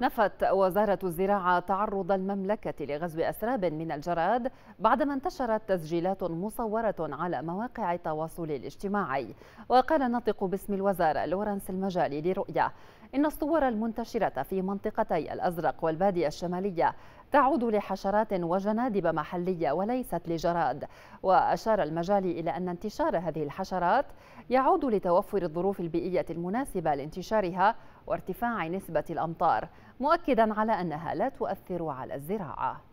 نفت وزارة الزراعة تعرض المملكة لغزو أسراب من الجراد بعدما انتشرت تسجيلات مصورة على مواقع التواصل الاجتماعي وقال الناطق باسم الوزارة لورنس المجالي لرؤية إن الصور المنتشرة في منطقتي الأزرق والبادية الشمالية تعود لحشرات وجنادب محلية وليست لجراد وأشار المجال إلى أن انتشار هذه الحشرات يعود لتوفر الظروف البيئية المناسبة لانتشارها وارتفاع نسبة الأمطار مؤكدا على أنها لا تؤثر على الزراعة